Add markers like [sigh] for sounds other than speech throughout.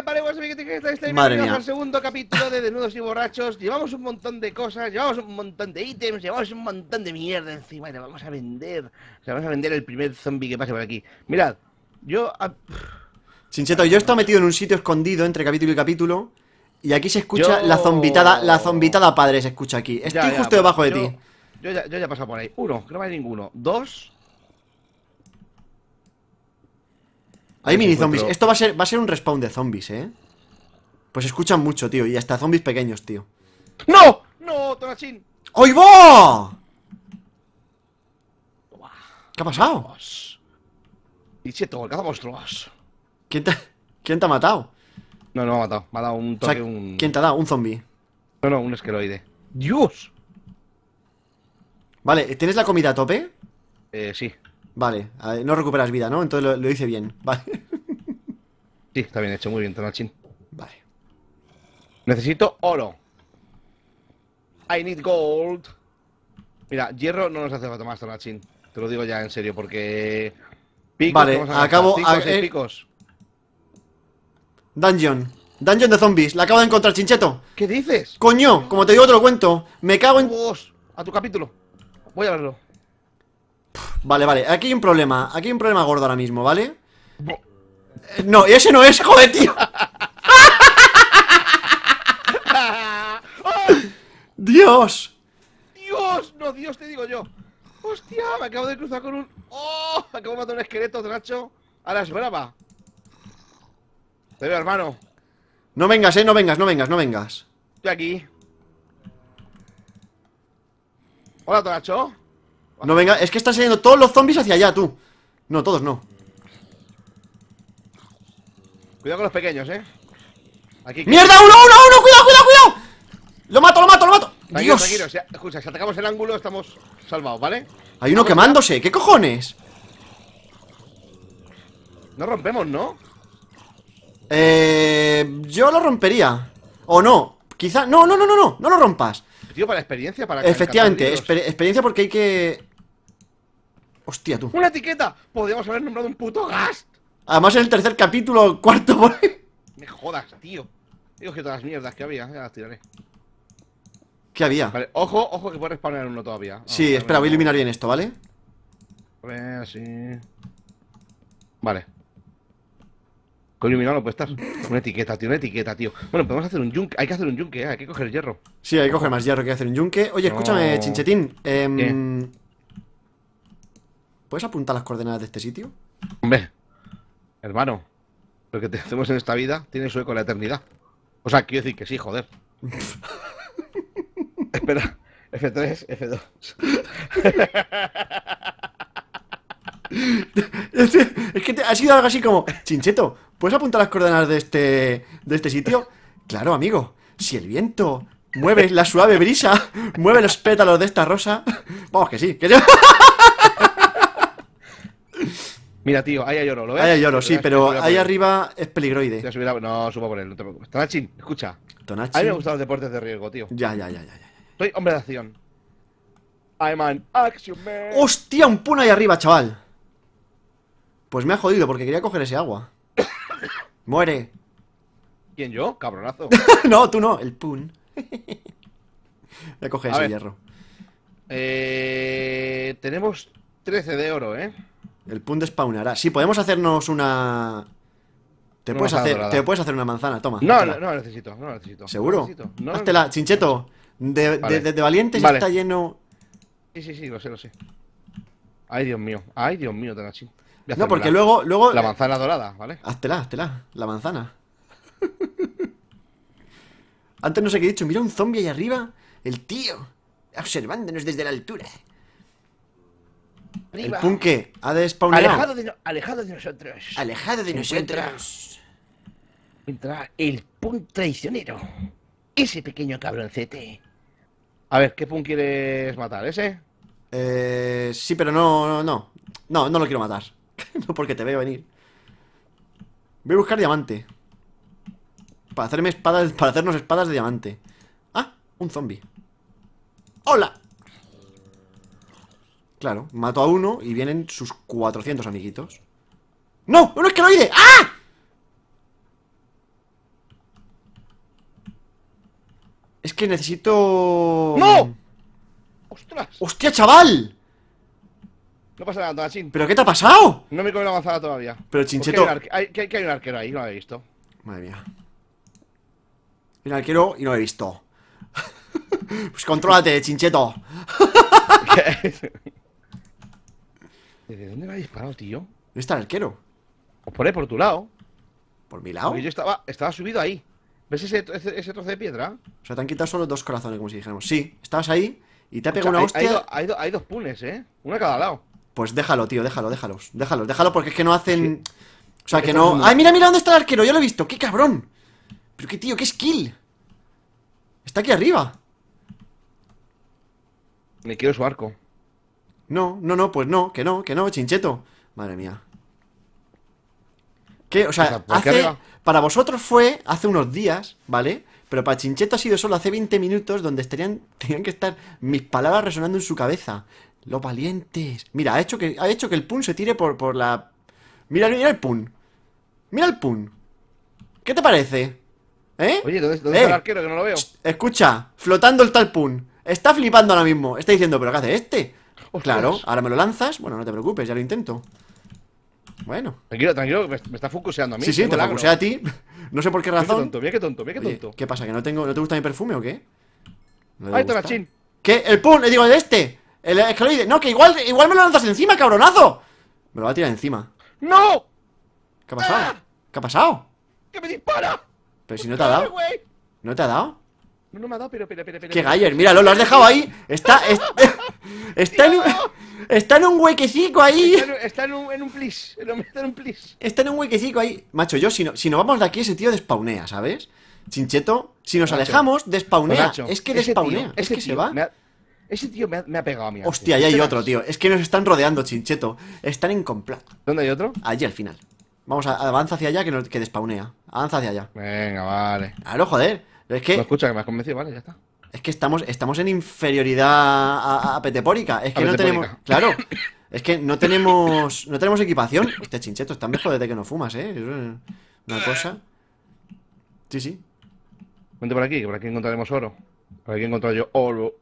Vale, pues, que al segundo capítulo de Desnudos y Borrachos. Llevamos un montón de cosas, llevamos un montón de ítems, llevamos un montón de mierda encima vamos a vender. vamos a vender el primer zombie que pase por aquí. Mirad, yo... A... yo he estado metido en un sitio escondido entre capítulo y capítulo y aquí se escucha la zombitada, la zombitada padre se escucha aquí. Estoy justo debajo de ti. Yo ya, yo he pasado por ahí. Uno, que no hay ninguno. Dos, Hay mini zombies. Esto va a, ser, va a ser un respawn de zombies, ¿eh? Pues escuchan mucho, tío. Y hasta zombies pequeños, tío. ¡No! ¡No, Tonachín! ¡Hoy ¿Qué ha pasado? monstruos. ¿Quién te, ¿Quién te ha matado? No, no me ha matado. Me ha dado un toque, ¿Quién te ha dado? ¿Un zombie? No, no, un esqueroide. ¡Dios! Vale, ¿tienes la comida a tope? Eh, sí. Vale, no recuperas vida, ¿no? Entonces lo, hice bien, [laughs] vale. Sí, está bien hecho, muy bien, Tonachín. Vale. Necesito oro. I need gold. Mira, hierro no nos hace falta más, Tonachín. Te lo digo ya en serio, porque... vale, acabo... Picos, a... Eh, picos. Dungeon. Dungeon de zombies. La acabo de encontrar, Chincheto. ¿Qué dices? Coño, como te digo, otro cuento. Me cago en... a tu capítulo. Voy a verlo. Vale, vale, aquí hay un problema, aquí hay un problema gordo ahora mismo, ¿vale? Eh, no, ese no es, joder, tío. [laughs] [laughs] ¡Dios! ¡Dios! No, Dios, te digo yo. ¡Hostia! Me acabo de cruzar con un. ¡Oh! Me acabo de matar un esqueleto, Nacho. ahora es brava. Te veo, hermano. No vengas, eh, no vengas, no vengas, no vengas. Estoy aquí. Hola, Tonacho. No venga, es que están saliendo todos los zombies hacia allá, tú. No, todos no. Cuidado con los pequeños, eh. ¡Mierda! ¡Uno, uno, uno! ¡Cuidado, cuidado, cuidado! ¡Lo mato, lo mato, lo mato! Tranquilo, ¡Dios! Tranquilo. Si, escucha, si atacamos el ángulo estamos salvados, ¿vale? Hay uno quemándose, ¿qué cojones? No rompemos, ¿no? Eh. Yo lo rompería. O no. Quizá. No, no, no, no, no. No lo rompas. Tío, para experiencia, para. Efectivamente, experiencia porque hay que. Hostia, tú. ¡Una etiqueta! Podríamos haber nombrado un puto gas. Además, en el tercer capítulo, cuarto. Me jodas, tío. Digo que todas las mierdas que había, ya las tiraré. ¿Qué había? Vale, ojo, ojo que puede respawnar uno todavía. sí, espera, voy a iluminar bien esto, ¿vale? A ver, así. Vale. Con iluminado puede estar. Una etiqueta, tío, una etiqueta, tío. Bueno, podemos hacer un yunque. Hay que hacer un yunque, ¿eh? hay que coger hierro. Sí, hay que coger más hierro que hacer un yunque. Oye, escúchame, chinchetín. Eh, ¿Puedes apuntar las coordenadas de este sitio? Hombre, hermano, lo que te hacemos en esta vida tiene su eco en la eternidad. O sea, quiero decir que sí, joder. [laughs] Espera, F3, F2. es que te, ha sido algo así como, Chincheto, ¿puedes apuntar las coordenadas de este, de este sitio? Claro, amigo, si el viento mueve la suave brisa, mueve los pétalos de esta rosa. Vamos que sí, que yo... [laughs] Mira, tío, ahí hay oro, ¿lo ves? Ahí hay oro, sí, pero ahí arriba es peligroide. No, subo por él, no te preocupes. Tonachin, escucha. Tonachin. A mí me gustan los deportes de riesgo, tío. Ya, ya, ya, ya. Soy hombre de acción. I'm an action man. ¡Hostia, un pun ahí arriba, chaval! Pues me ha jodido porque quería coger ese agua. [coughs] Muere. ¿Quién yo? Cabronazo. [laughs] no, tú no, el pun. [laughs] Voy a coger ese hierro. Eh, tenemos 13 de oro, ¿eh? El de spawnará. Sí, podemos hacernos una. Te, puedes hacer, te puedes hacer una manzana, toma. No, no, la necesito, no necesito. ¿Seguro? No necesito. chincheto. De, de, valientes está lleno. Sí, sí, sí, lo sé, lo sé. Ay, Dios mío. Ay, Dios mío, tan No, porque luego, luego. La manzana dorada, ¿vale? Haztela, háztela. La manzana. [laughs] Antes no sé qué he dicho. Mira un zombie ahí arriba. El tío. Observándonos desde la altura. El punk ha Alejado de, alejado de nosotros. Alejado de nosotros. Entra el punk traicionero. Ese pequeño cabroncete. A ver, ¿qué pun quieres matar? ¿Ese? Eh, sí, pero no, no, no. No, lo quiero matar. [laughs] porque te veo venir. Voy a buscar diamante. Para hacerme espadas. Para hacernos espadas de diamante. Ah, un zombie. ¡Hola! Claro, mato a uno y vienen sus 400 amiguitos. ¡No! ¡Un iré. ¡Ah! Es que necesito... ¡No! ¡Ostras! ¡Hostia, chaval! No pasa nada, chin. ¿Pero qué te ha pasado? No me he comido la manzana todavía. Pero, Chincheto... hay, un arquero ahí, no lo he visto. Madre mía. Hay un arquero y no lo he visto. [laughs] pues contrólate, Chincheto. [laughs] [laughs] ¿De dónde me ha disparado, tío? ¿Dónde está el arquero? Pues por ahí, por tu lado. ¿Por mi lado? yo estaba, estaba subido ahí. ¿Ves ese, trozo de piedra? O sea, te han quitado solo dos corazones, como si dijéramos. Sí, estabas ahí y te ha pegado una hostia. Hay, dos punes, ¿eh? Uno a cada lado. Pues déjalo, tío, déjalo, déjalos. Déjalo, déjalo porque es que no hacen. O sea, que no. ¡Ay, mira, mira dónde está el arquero! Yo lo he visto! ¡Qué cabrón! Pero qué tío, qué skill. Está aquí arriba. Me quiero su arco. No, no, no, pues no, que no, que no, chincheto. Madre mía. ¿Qué? O sea, para vosotros fue hace unos días, ¿vale? Pero para Chincheto ha sido solo hace 20 minutos donde estarían, [laughs] tenían que estar mis palabras resonando en su cabeza. Los valientes. Mira, ha hecho que, ha hecho que el pun se tire por, por la... Mira, mira el pun. Mira el pun. ¿Qué te parece? ¿Eh? Oye, ¿dónde, está eh, el arquero? Que no lo veo. Escucha, flotando el tal pun. Está flipando ahora mismo. Está diciendo, ¿pero qué hace este? Claro, ahora me lo lanzas. Bueno, no te preocupes, ya lo intento. Bueno. Tranquilo, tranquilo, me, está focuseando a mí. Sí, sí, te focusé a ti. [laughs] No sé por qué razón. qué tonto, mira qué tonto, mira qué tonto. ¿Qué pasa? ¿Que no tengo. ¿No te gusta mi perfume o qué? ¿No ¡Ay, machín ¿Qué? ¡El pun! ¡Digo, el este! El escaloide. No, que igual, igual me lo lanzas encima, cabronazo. Me lo va a tirar encima. ¡No! ¿Qué ha pasado? ¿Qué ha pasado? ¡Que me dispara! Pero si no te ha dado. ¿No te ha dado? No me ha dado, pero, pero, pero, Que Gayer, míralo, lo has dejado ahí. Está. está, en un, está en un huequecico ahí. Está, en, un, plis. Está en un plis. Está en un huequecico ahí. Macho, yo, si no, si vamos de aquí, ese tío despaunea, ¿sabes? Chincheto, si nos alejamos, despaunea. Pues, es que despaunea. es que se va. ese tío me ha, pegado a mí. Hostia, ahí hay otro, tío. Es que nos están rodeando, Chincheto. Están en ¿Dónde hay otro? Allí al final. Vamos, a, avanza hacia allá que, que despaunea. Avanza hacia allá. Venga, vale. lo joder es que. Pues escucha, que me has convencido, vale, ya está. Es que estamos, estamos en inferioridad apetepórica. Es que no tenemos. Claro. Es que no tenemos. No tenemos equipación. Este chincheto está mejor desde que no fumas, eh. una cosa. Sí, sí. Vente por aquí, que por aquí encontraremos oro. Por aquí encontrado yo oro.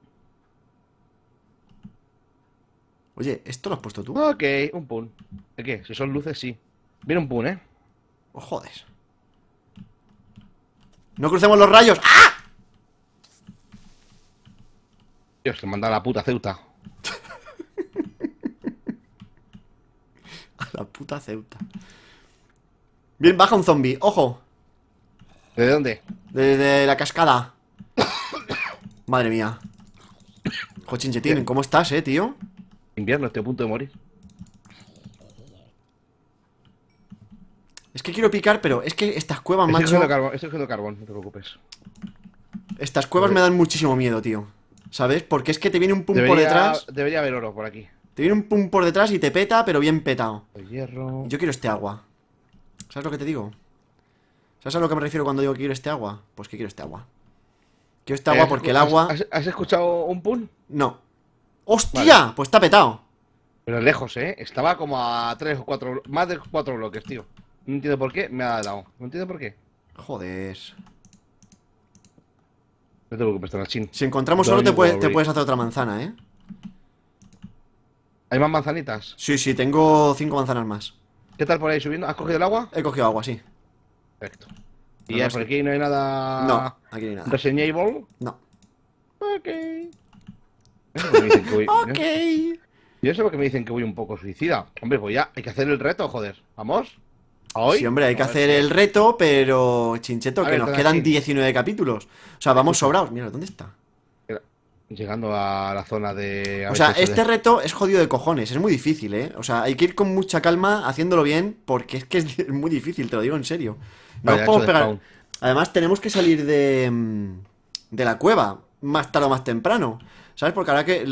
Oye, ¿esto lo has puesto tú? Ok, un pun. ¿De qué? Si son luces, sí. Viene un pun, ¿eh? Oh, joder. ¡No crucemos los rayos! ¡Ah! Dios, te manda a la puta Ceuta. [laughs] a la puta Ceuta. Bien, baja un zombie, ojo. ¿De dónde? Desde la cascada. Madre mía. tienen ¿cómo estás, eh, tío? Invierno, estoy a punto de morir. Es que quiero picar, pero es que estas cuevas, macho. estoy carbón, no te preocupes. Estas cuevas me dan muchísimo miedo, tío. ¿Sabes? Porque es que te viene un pum por detrás. Debería haber oro por aquí. Te viene un pum por detrás y te peta, pero bien petado. Yo quiero este agua. ¿Sabes lo que te digo? ¿Sabes a lo que me refiero cuando digo que quiero este agua? Pues que quiero este agua. Quiero este agua porque el agua. ¿Has, escuchado un pum? No. ¡Hostia! Pues está petado. Pero lejos, ¿eh? Estaba como a tres o cuatro... Más de cuatro bloques, tío. No entiendo por qué me ha dado. No entiendo por qué. Joder. No te preocupes, Tonachín. Si encontramos solo te puedes, te puedes, hacer otra manzana, ¿eh? ¿Hay más manzanitas? Sí, sí, tengo cinco manzanas más. ¿Qué tal por ahí subiendo? ¿Has cogido el agua? He cogido agua, sí. Perfecto. ¿Y por aquí no hay nada. No, aquí no hay nada. ¿Reseñable? No. Ok. ok. Yo sé por qué me dicen que voy un poco suicida. Hombre, voy pues ya, Hay que hacer el reto, joder. ¿Vamos? Sí, hombre, hay que hacer el reto, pero Chincheto, que nos quedan 19 capítulos. O sea, vamos sobrados. Mira, ¿dónde está? Llegando a la zona de... O sea, este reto es jodido de cojones, es muy difícil, ¿eh? O sea, hay que ir con mucha calma, haciéndolo bien, porque es que es [laughs] muy difícil, te lo digo en serio. No vale, podemos pegar... Además, tenemos que salir de... Mm, de la cueva, más tarde o más temprano. ¿Sabes? Porque ahora que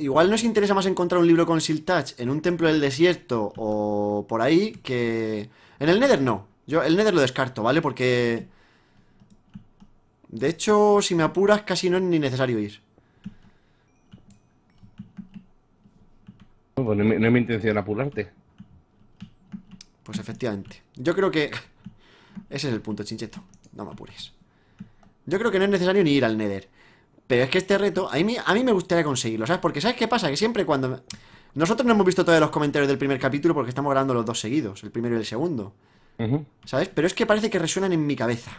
igual nos interesa más encontrar un libro con Siltach en un templo del desierto o por ahí que... En el Nether no. Yo el Nether lo descarto, ¿vale? Porque... De hecho, si me apuras, casi no es ni necesario ir. Pues no, no, es mi intención apurarte. Pues efectivamente. Yo creo que... [laughs] Ese es el punto, chincheto. No me apures. Yo creo que no es necesario ni ir al Nether. Pero es que este reto, a mí, a mí me gustaría conseguirlo, ¿sabes? Porque ¿sabes qué pasa? Que siempre cuando... Nosotros no hemos visto todos los comentarios del primer capítulo porque estamos grabando los dos seguidos, el primero y el segundo. ¿Sabes? Pero es que parece que resuenan en mi cabeza.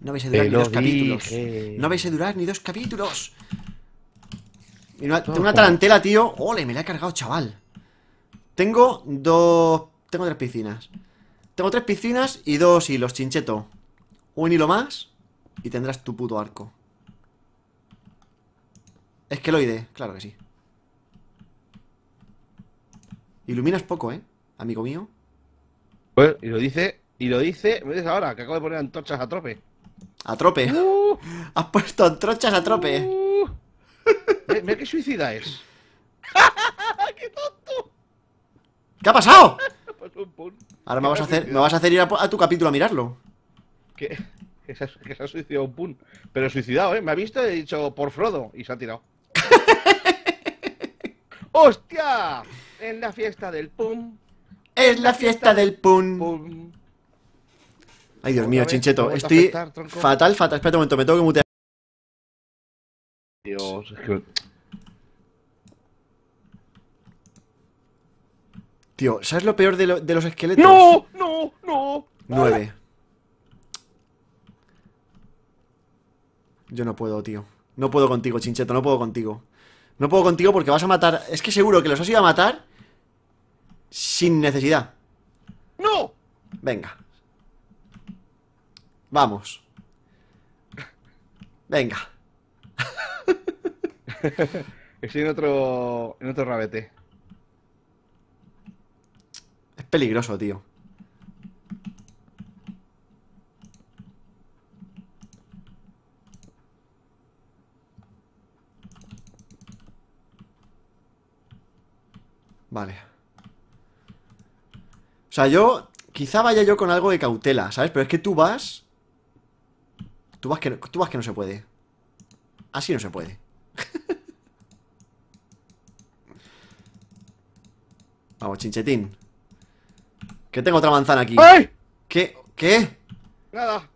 No vais a durar ni dos capítulos. No vais a durar ni dos capítulos. tengo una tarantela, tío. Ole, me la he cargado, chaval. Tengo dos... Tengo tres piscinas. Tengo tres piscinas y dos hilos, chincheto. Un hilo más y tendrás tu puto arco. Es que Esqueloide, claro que sí. Iluminas poco, ¿eh? Amigo mío. Pues, y lo dice, y lo dice, me dices ahora, que acabo de poner antorchas a trope. A trope. Uh. [laughs] Has puesto antorchas a trope. mira uh. [laughs] qué suicida es. [laughs] ¡Qué tonto! ¿Qué ha pasado? Pues ahora me vas a hacer, me vas a hacer ir a, tu capítulo a mirarlo. ¿Qué? que se ha, suicidado un pun. Pero suicidado, ¿eh? Me ha visto y he dicho por Frodo y se ha tirado. [laughs] ¡Hostia! Es la fiesta del pum. Es la fiesta del pum. Ay, Dios mío, chincheto. Estoy fatal, fatal. Espera un momento, me tengo que mutear. Dios, es que... Tío, ¿sabes lo peor de, de los esqueletos? ¡No! ¡No! ¡No! Nueve. Yo no puedo, tío. No puedo contigo, Chincheto, no puedo contigo. No puedo contigo porque vas a matar... Es que seguro que los has ido a matar sin necesidad. ¡No! Venga. Vamos. Venga. [laughs] Estoy en otro, en otro rabete. Es peligroso, tío. O sea, yo... Quizá vaya yo con algo de cautela, ¿sabes? Pero es que tú vas... Tú vas que no, tú vas que no se puede. Así no se puede. [laughs] Vamos, chinchetín. Que tengo otra manzana aquí. ¡Ay! ¿Qué? ¿Qué? Nada.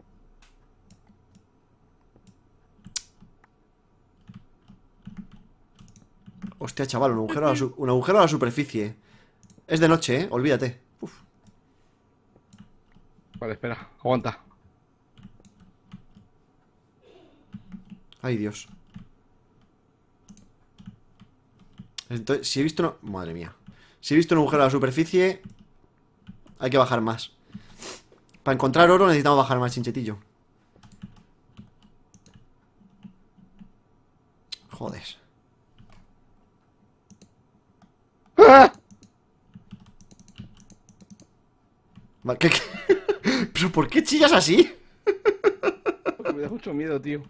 Hostia, chaval, un agujero, un agujero a la superficie. Es de noche, ¿eh? Olvídate. Vale, espera, aguanta. Ay, Dios. Entonces, si he visto... Madre mía. Si he visto un agujero a la superficie... Hay que bajar más. Para encontrar oro necesitamos bajar más, chinchetillo. Joder. ¡Ah! qué? por qué chillas así? Porque [laughs] me da mucho miedo, tío.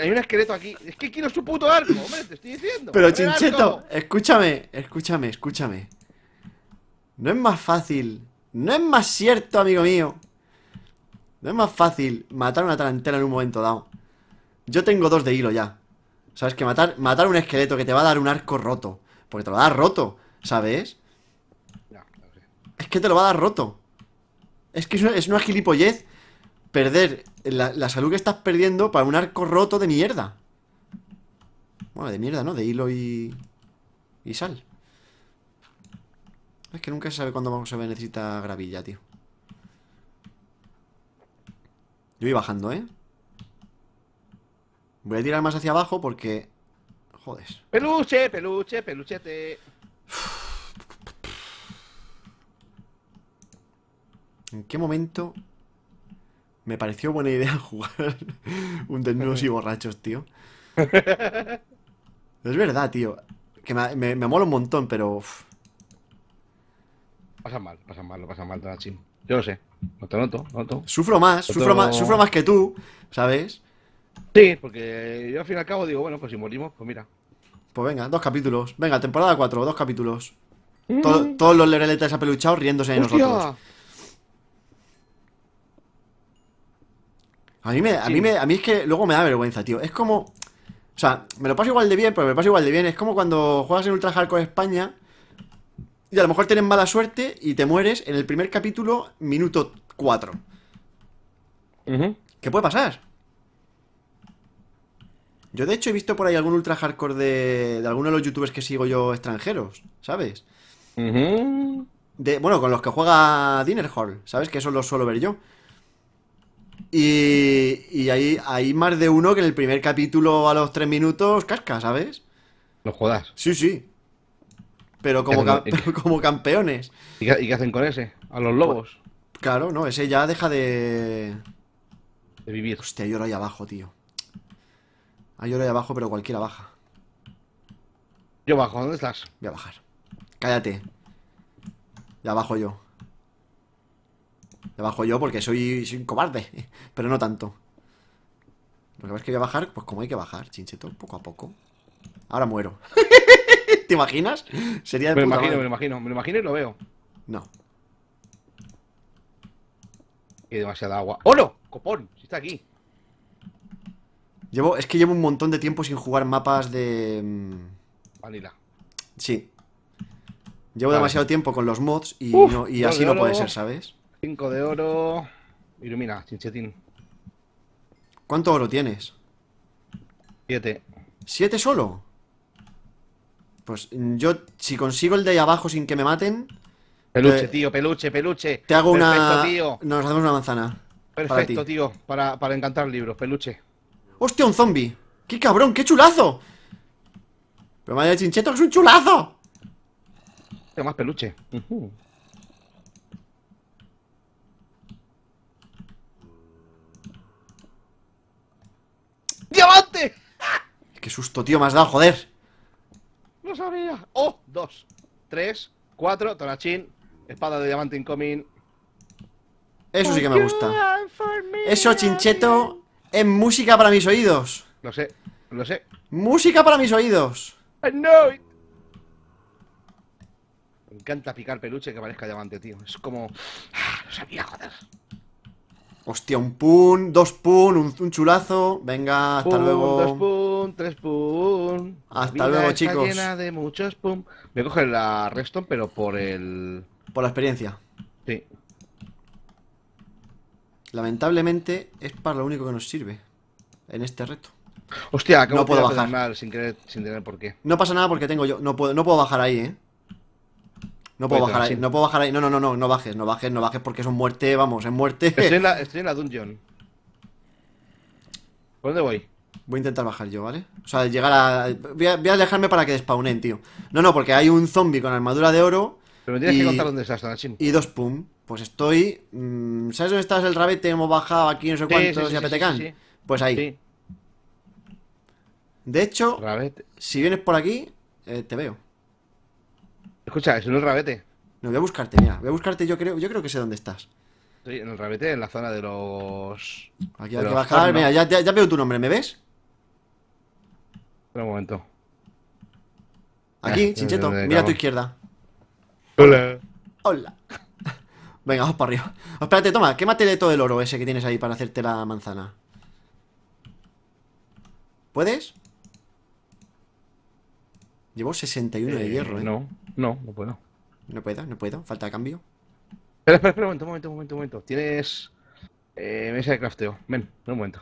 Hay un esqueleto aquí. Es que quiero su puto arco, hombre, te estoy diciendo. Pero Chincheto, escúchame, escúchame, escúchame. No es más fácil, no es más cierto, amigo mío. No es más fácil matar una tarantela en un momento dado. Yo tengo dos de hilo ya. ¿Sabes? Que matar, matar un esqueleto que te va a dar un arco roto. Porque te lo dar roto, ¿sabes? Es que te lo va a dar roto. Es que es una, es gilipollez perder la, salud que estás perdiendo para un arco roto de mierda. Bueno, de mierda, ¿no? De hilo y, y sal. Es que nunca se sabe cuándo vamos a necesita gravilla, tío. Yo voy bajando, ¿eh? Voy a tirar más hacia abajo porque... Joder. Peluche, peluche, peluchete. ¿En qué momento me pareció buena idea [laughs] jugar un desnudos y [laughs] borrachos, tío? es verdad, tío. Que me, mola un montón, pero. Pasan Pasa mal, pasa mal, lo pasa mal, Yo lo sé. No te noto, noto. Sufro más, noto... sufro más, sufro más que tú, ¿sabes? Sí, porque yo al fin y al cabo digo, bueno, pues si morimos, pues mira. Pues venga, dos capítulos. Venga, temporada 4, dos capítulos. todos los lereletas apeluchados riéndose de nosotros. A mí, me, a, mí es que luego me da vergüenza, tío. Es como. O sea, me lo paso igual de bien, pero me lo paso igual de bien. Es como cuando juegas en Ultra Hardcore España y a lo mejor tienes mala suerte y te mueres en el primer capítulo, minuto 4. ¿Qué puede pasar? Yo de hecho he visto por ahí algún ultra hardcore de, de alguno de los youtubers que sigo yo extranjeros, ¿sabes? de, bueno, con los que juega Dinner Hall, ¿sabes? Que eso lo suelo ver yo. Y, y hay, más de uno que en el primer capítulo a los tres minutos casca, ¿sabes? los jodas. Sí, sí. Pero como, [laughs] como campeones. ¿Y qué, hacen con ese? A los lobos. Pues, claro, no, ese ya deja de. De vivir. Hostia, hay oro ahí abajo, tío. Ah, hay oro ahí abajo, pero cualquiera baja. Yo bajo, ¿dónde estás? Voy a bajar. Cállate. Ya bajo yo bajo yo porque soy, un cobarde, [laughs] pero no tanto. Lo que que voy a bajar, pues como hay que bajar, chincheto, poco a poco. Ahora muero. [laughs] ¿Te imaginas? Sería me lo imagino, me lo imagino, me lo imagino y lo veo. No. Y demasiada agua. ¡Holo! ¡Copón! Si está aquí. Llevo, es que llevo un montón de tiempo sin jugar mapas de. Mm, Vanilla. Sí. Llevo demasiado tiempo con los mods y, y así no puede ser, ¿sabes? 5 de oro. Ilumina, chinchetín. ¿Cuánto oro tienes? 7. ¿Siete solo? Pues yo, si consigo el de ahí abajo sin que me maten. Peluche, tío, peluche, peluche. Te hago una. Nos hacemos una manzana. Perfecto, tío, para, para, encantar libros, peluche. ¡Hostia, un zombie! ¡Qué cabrón, qué chulazo! Pero madre de chincheto, es un chulazo. Tengo más peluche. Qué susto, tío, me has dado, joder. No sabía. Oh, dos, tres, cuatro, Tonachín, espada de diamante incoming. Eso sí que me gusta. Eso, chincheto, es música para mis oídos. Lo sé, lo sé. Música para mis oídos. No. Me encanta picar peluche que parezca diamante, tío. Es como... Ah, no sabía, joder. Hostia, un pun, dos pun, un, chulazo. Venga, hasta luego. 3 pum. Hasta luego, chicos. Llena de muchos pum. Voy a coger la Reston, pero por el. Por la experiencia. Sí. Lamentablemente es para lo único que nos sirve en este reto. Hostia, que no puedo bajar mal, sin querer, sin tener por qué. No pasa nada porque tengo yo, no puedo, no puedo bajar ahí, ¿eh? No puedo bajar ahí, no puedo bajar ahí. No, no, no, no, no bajes, no bajes, no bajes porque es muerte, vamos, es muerte. Estoy en la, [laughs] estoy en la dungeon. ¿Por dónde voy? Voy a intentar bajar yo, ¿vale? O sea, llegar a... Voy a, alejarme dejarme para que despaunen, tío. No, no, porque hay un zombie con armadura de oro. Pero me tienes que contar dónde estás, Nachin. Y dos pum. Pues estoy... Mm, ¿Sabes dónde estás el rabete? Hemos bajado aquí no sé cuántos sí, sí, y Pues ahí. De hecho, rabete. si vienes por aquí, eh, te veo. Escucha, es en el rabete. No, voy a buscarte, mira. Voy a buscarte, yo creo, yo creo que sé dónde estás. Estoy en el rabete, en la zona de los. Aquí hay que bajar. Mira, ya, ya, veo tu nombre, ¿me ves? Espera un momento. Aquí, ah, Chincheto, eh, mira a tu izquierda. Hola. Hola. [laughs] Venga, vamos para arriba. Espérate, toma, quémate todo el oro ese que tienes ahí para hacerte la manzana. ¿Puedes? Llevo 61 de eh, hierro, ¿eh? No, no, no puedo. No puedo, no puedo. Falta de cambio. Espera, espera, espera, un momento, un momento, un momento. Tienes eh, mesa de crafteo. Ven, un momento.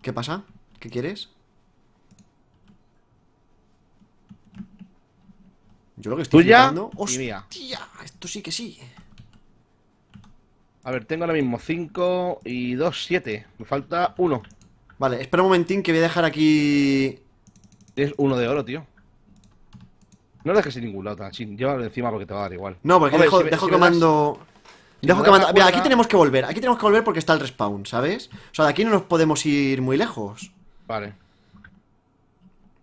¿Qué pasa? ¿Qué quieres? Yo lo que estoy ¿Tuya? ¡Hostia! Esto sí que sí. A ver, tengo ahora mismo 5 y 2, 7. Me falta uno. Vale, espera un momentín que voy a dejar aquí... Es uno de oro, tío. No dejes ningún lado, lleva Llévalo encima porque te va a dar igual. No, porque dejo, quemando dejo quemando, Mira, aquí tenemos que volver. Aquí tenemos que volver porque está el respawn, ¿sabes? O sea, de aquí no nos podemos ir muy lejos. Vale.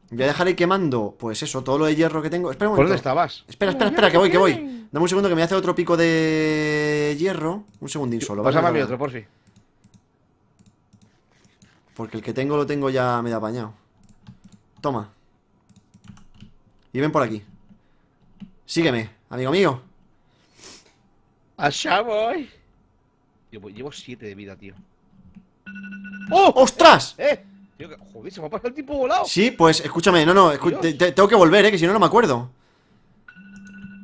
Voy a dejar ahí quemando, pues eso, todo lo de hierro que tengo. Espera un momento. dónde estabas? Espera, espera, espera, que voy, que voy. Dame un segundo que me hace otro pico de hierro. Un segundín solo. Pásame a otro, por si. Porque el que tengo lo tengo ya medio apañado. Toma. Y ven por aquí. Sígueme, amigo mío. Allá voy. Llevo, llevo siete de vida, tío. ¡Oh! ¡Ostras! ¡Eh! eh. joder, se me el volado. Sí, pues escúchame, no, no, tengo que volver, eh, que si no, no me acuerdo.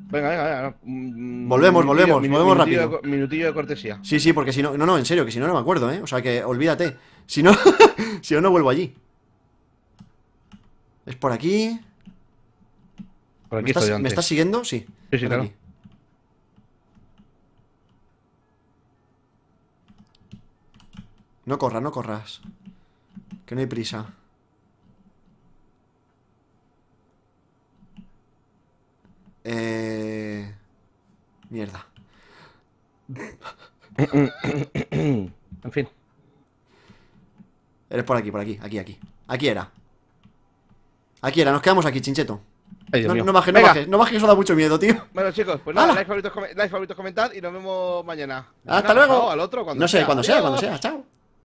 Venga, venga, venga. Mm, mm, volvemos, volvemos, volvemos rápido. minutillo de cortesía. Sí, sí, porque si no, no, no, en serio, que si no, no me acuerdo, eh. O sea que olvídate. Si no, [laughs] si no, no vuelvo allí. Es por aquí. ¿Me, estás, siguiendo? Sí. Sí, sí, No corras, no corras. Que no hay prisa. Eh... Mierda. en fin. Eres por aquí, por aquí, aquí, aquí. Aquí era. Aquí era, nos quedamos aquí, chincheto no, mío. no bajes, no eso da mucho miedo, tío. Bueno, chicos, pues nada, like favoritos, comentad y nos vemos mañana. Hasta luego. Al otro, cuando No sé, cuando sea, cuando sea. Chao.